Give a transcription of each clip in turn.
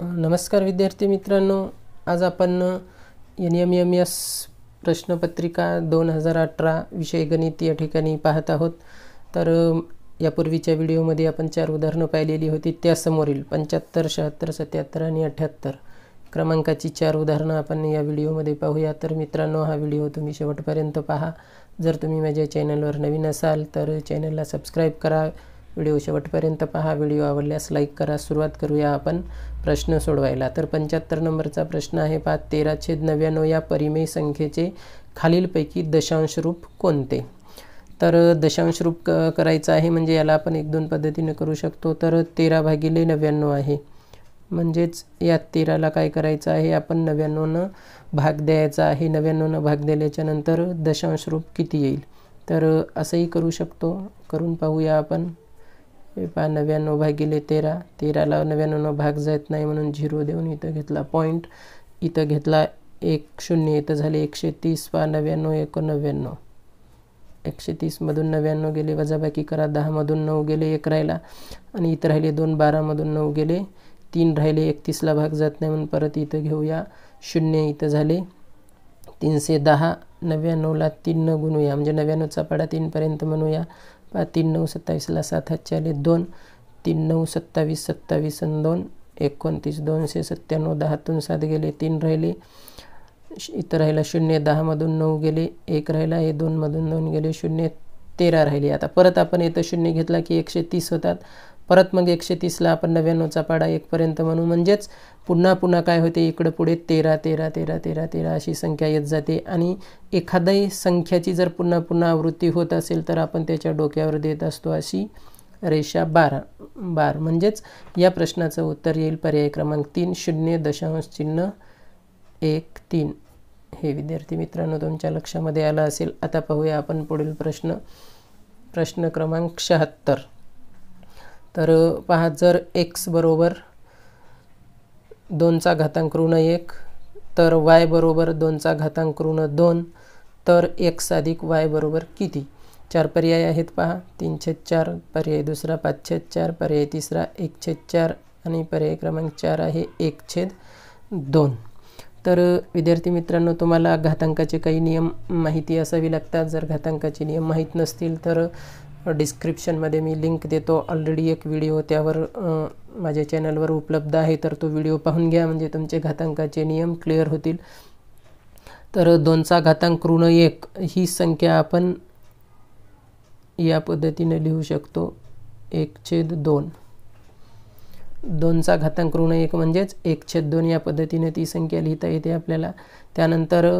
नमस्कार विद्यार्थी मित्रांनो आज आपण एन एम एम एस प्रश्नपत्रिका दोन हजार अठरा विषय गणित या ठिकाणी पाहत आहोत तर यापूर्वीच्या व्हिडिओमध्ये आपण चार उदाहरणं पाहिलेली होती त्यासमोरील पंच्याहत्तर शहात्तर सत्याहत्तर आणि अठ्ठ्याहत्तर क्रमांकाची चार उदाहरणं आपण या व्हिडिओमध्ये पाहूया तर मित्रांनो हा व्हिडिओ तुम्ही शेवटपर्यंत पहा जर तुम्ही माझ्या चॅनलवर नवीन असाल तर चॅनलला सबस्क्राईब करा व्हिडिओ शेवटपर्यंत पहा व्हिडिओ आवडल्यास लाईक करा सुरुवात करूया आपण प्रश्न सोडवायला तर पंच्याहत्तर नंबरचा प्रश्न आहे पहा तेरा छेद नव्याण्णव या परिमेय संख्येचे खालीलपैकी दशांश रूप कोणते तर दशांश रूप क करायचं आहे म्हणजे याला आपण एक दोन पद्धतीने करू शकतो तर तेरा भागिले नव्याण्णव आहे म्हणजेच या तेराला काय करायचं आहे आपण नव्याण्णवनं भाग द्यायचा आहे नव्याण्णवनं भाग दिल्याच्यानंतर दशांश रूप किती येईल तर असंही करू शकतो करून पाहूया आपण हे पहा नव्याण्णव भागिले तेरा तेराला नव्याण्णव भाग जात नाही म्हणून झिरो देऊन इथं घेतला पॉईंट इथं घेतला एक शून्य इथं झाले एकशे तीस पहा नव्याण्णव एकोणनव्याण्णव एकशे तीसमधून नव्याण्णव गेले वजाबाकी करा दहामधून नऊ गेले एक राहिला आणि इथं राहिले दोन बारामधून नऊ गेले तीन राहिले एकतीसला भाग जात नाही म्हणून परत इथं घेऊया शून्य इथं झाले तीनशे दहा नव्याण्णवला तीन न गुणूया म्हणजे नव्याण्णवचा पाडा तीनपर्यंत म्हणूया तीन नऊ सत्तावीसला सात हजार दोन तीन नऊ सत्तावीस सत्तावीस आणि दोन एकोणतीस दोनशे सत्त्याण्णव दहातून सात गेले तीन राहिले इथं राहिला शून्य दहामधून नऊ गेले एक राहिला हे दोनमधून दोन गेले शून्य तेरा राहिले आता परत आपण इथं शून्य घेतला की एकशे तीस होतात परत मग एकशे तीसला आपण नव्याण्णवचा पाडा एकपर्यंत म्हणू म्हणजेच पुन्हा पुन्हा काय होते इकडं पुढे तेरा तेरा तेरा तेरा तेरा अशी संख्या येत जाते आणि एखाद्याही संख्याची जर पुन्हा पुन्हा आवृत्ती होत असेल तर आपण त्याच्या डोक्यावर देत असतो अशी रेषा बारा बार म्हणजेच या प्रश्नाचं उत्तर येईल पर्याय क्रमांक तीन शून्य दशांश चिन्ह एक तीन हे विद्यार्थी मित्रांनो तुमच्या लक्षामध्ये आलं असेल आता पाहूया आपण पुढील प्रश्न प्रश्न क्रमांक शहात्तर तर पहा जर एक्स बरोबर दोनचा घातांक ऋण एक तर वाय बरोबर दोनचा घातांक ऋण दोन तर एक्स अधिक वाय बरोबर किती चार पर्याय आहेत पहा छेद चार पर्याय दुसरा पाचशे चार पर्याय तिसरा छेद चार आणि पर्याय क्रमांक चार आहे छेद दोन तर विद्यार्थी मित्रांनो तुम्हाला घातांकाचे काही नियम माहिती असावी लागतात जर घातांकाचे नियम माहीत नसतील तर डिस्क्रिप्शनमध्ये मी लिंक देतो ऑलरेडी एक व्हिडिओ त्यावर माझ्या चॅनलवर उपलब्ध आहे तर तो व्हिडिओ पाहून घ्या म्हणजे तुमचे घातांकाचे नियम क्लिअर होतील तर दोनचा घातांक ऋण एक ही संख्या आपण या पद्धतीने लिहू शकतो एक छेद दोन दोनचा घातांक ऋण एक म्हणजेच एक छेद दोन या पद्धतीने ती संख्या लिहिता येते आपल्याला त्यानंतर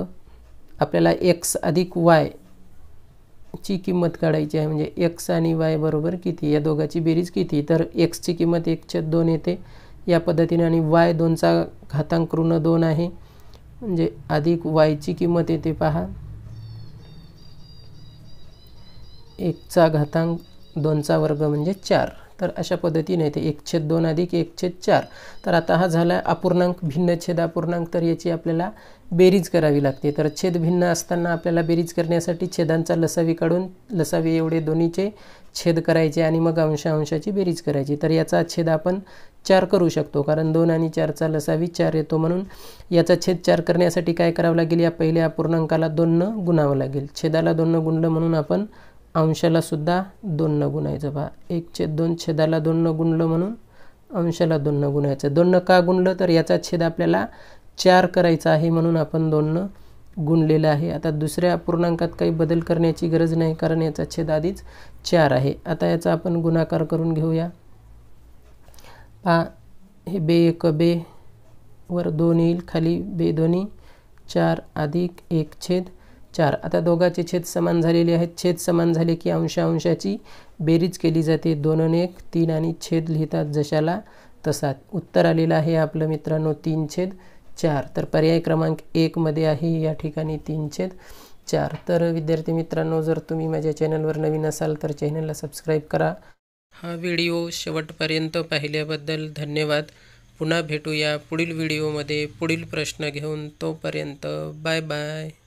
आपल्याला एक्स अधिक वाय ची किंमत काढायची आहे म्हणजे एक्स आणि वाय बरोबर किती या दोघाची बेरीज किती तर एक्सची किंमत एक छत दोन येते या पद्धतीने आणि वाय दोनचा घातांक ऋण दोन आहे म्हणजे अधिक वायची किंमत येते पहा एकचा घातांक दोनचा वर्ग म्हणजे चार तर अशा पद्धतीने ते एक छेद दोन अधिक एक छेद चार तर आता हा झाला अपूर्णांक भिन्न छेद अपूर्णांक तर याची आपल्याला बेरीज करावी लागते तर छेद भिन्न असताना आपल्याला बेरीज करण्यासाठी छेदांचा लसावी काढून लसावी एवढे दोन्हीचे छेद करायचे आणि मग अंश अंशाची बेरीज करायची तर याचा छेद आपण चार करू शकतो कारण दोन आणि चारचा लसावी चार येतो म्हणून याचा छेद चार करण्यासाठी काय करावं लागेल या पहिल्या अपूर्णांकाला दोननं गुणावं लागेल छेदाला दोननं गुणलं म्हणून आपण अंशाला सुद्धा दोन न गुणायचं पहा एक छेद दोन छेदाला दोन न गुणलं म्हणून अंशाला दोन न गुणायचं दोन न का गुणलं तर याचा छेद आपल्याला चार करायचा आहे म्हणून आपण दोन न गुणलेलं आहे आता दुसऱ्या पूर्णांकात काही बदल करण्याची गरज नाही कारण याचा छेद आधीच चार आहे आता याचा आपण गुणाकार करून घेऊया पहा हे बे एक बे वर दोन येईल खाली बे दोन्ही चार अधिक एक छेद चार आता दोघाचे छेद समान झालेले आहेत छेद समान झाले की अंश अंशाची बेरीज केली जाते दोन एक तीन आणि छेद लिहितात जशाला तसा उत्तर आलेलं आहे आपलं मित्रांनो तीन छेद चार तर पर्याय क्रमांक एकमध्ये आहे या ठिकाणी तीन छेद चार तर विद्यार्थी मित्रांनो जर तुम्ही माझ्या चॅनलवर नवीन असाल तर चॅनलला सबस्क्राईब करा हा व्हिडिओ शेवटपर्यंत पाहिल्याबद्दल धन्यवाद पुन्हा भेटूया पुढील व्हिडिओमध्ये पुढील प्रश्न घेऊन तोपर्यंत बाय बाय